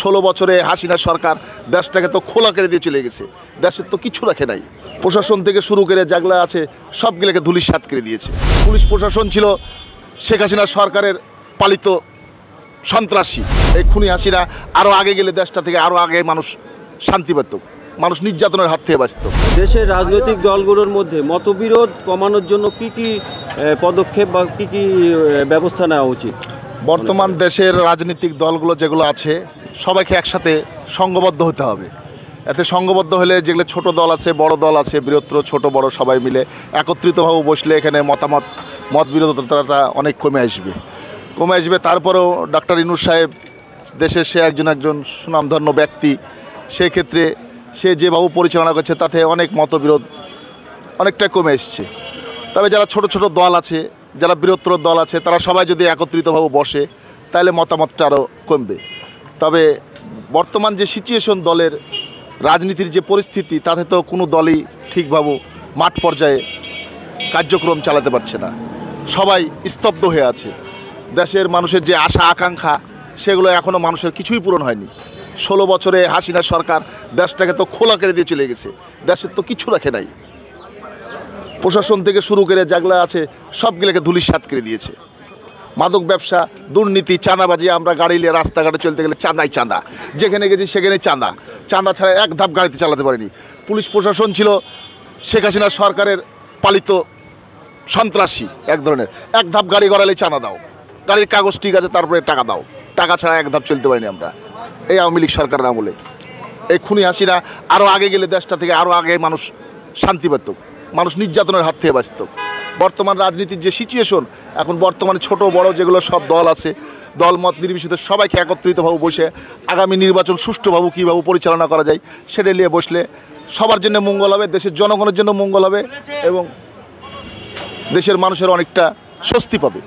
ষোলো বছরে হাসিনা সরকার দেশটাকে তো খোলা করে দিয়ে চলে গেছে দেশের তো কিছু রাখে নাই প্রশাসন থেকে শুরু করে জাগলা আছে সবগুলোকে ধুলির সাত করে দিয়েছে পুলিশ প্রশাসন ছিল শেখ হাসিনা সরকারের পালিত সন্ত্রাসী এই খুনি হাসিনা আরও আগে গেলে দেশটা থেকে আরও আগে মানুষ শান্তি পেত মানুষ নির্যাতনের হাত থেকে বাঁচত দেশের রাজনৈতিক দলগুলোর মধ্যে মতবিরোধ কমানোর জন্য কি কি পদক্ষেপ বা কী কী ব্যবস্থা নেওয়া উচিত বর্তমান দেশের রাজনৈতিক দলগুলো যেগুলো আছে সবাইকে একসাথে সঙ্গবদ্ধ হতে হবে এতে সঙ্গবদ্ধ হলে যেগুলো ছোট দল আছে বড় দল আছে বৃহত্তর ছোট বড় সবাই মিলে একত্রিতভাবে বসলে এখানে মতামত মত বিরোধতাটা অনেক কমে আসবে কমে আসবে তারপরেও ডাক্তার ইনুর সাহেব দেশের সে একজন একজন সুনামধন্য ব্যক্তি সেক্ষেত্রে সে যেভাবে পরিচালনা করছে তাতে অনেক মতবিরোধ অনেকটা কমে এসছে তবে যারা ছোট ছোট দল আছে যারা বৃহত্তর দল আছে তারা সবাই যদি একত্রিতভাবে বসে তাহলে মতামতটা আরও কমবে তবে বর্তমান যে সিচুয়েশন দলের রাজনীতির যে পরিস্থিতি তাতে তো কোনো দলই ঠিকভাবে মাঠ পর্যায়ে কার্যক্রম চালাতে পারছে না সবাই স্তব্ধ হয়ে আছে দেশের মানুষের যে আশা আকাঙ্ক্ষা সেগুলো এখনও মানুষের কিছুই পূরণ হয়নি ষোলো বছরে হাসিনা সরকার দেশটাকে তো খোলা কেড়ে দিয়ে চলে গেছে দেশের তো কিছু রাখে নাই প্রশাসন থেকে শুরু করে যাগলা আছে সবগুলোকে ধুলির সাত করে দিয়েছে মাদক ব্যবসা দুর্নীতি চাঁদাবাজি আমরা গাড়ি নিয়ে রাস্তাঘাটে চলতে গেলে চাঁদাই চাঁদা যেখানে গেছি সেখানে চাঁদা চাঁদা ছাড়া এক ধাপ গাড়িতে চালাতে পারিনি পুলিশ প্রশাসন ছিল শেখ হাসিনা সরকারের পালিত সন্ত্রাসী এক ধরনের এক ধাপ গাড়ি গড়ালে চাঁদা দাও গাড়ির কাগজ ঠিক আছে তারপরে টাকা দাও টাকা ছাড়া এক ধাপ চলতে পারিনি আমরা এই আওয়ামী লীগ সরকারের আমলে এই খুনি হাসিরা আরও আগে গেলে দেশটা থেকে আরও আগে মানুষ শান্তি পেত মানুষ নির্যাতনের হাত থেকে বাঁচত বর্তমান রাজনীতির যে সিচুয়েশন এখন বর্তমানে ছোট বড় যেগুলো সব দল আছে দলমত নির্বিশেষে সবাইকে একত্রিতভাবে বসে আগামী নির্বাচন সুষ্ঠুভাবে কীভাবে পরিচালনা করা যায় সেটা নিয়ে বসলে সবার জন্য মঙ্গল হবে দেশের জনগণের জন্য মঙ্গল হবে এবং দেশের মানুষের অনেকটা স্বস্তি পাবে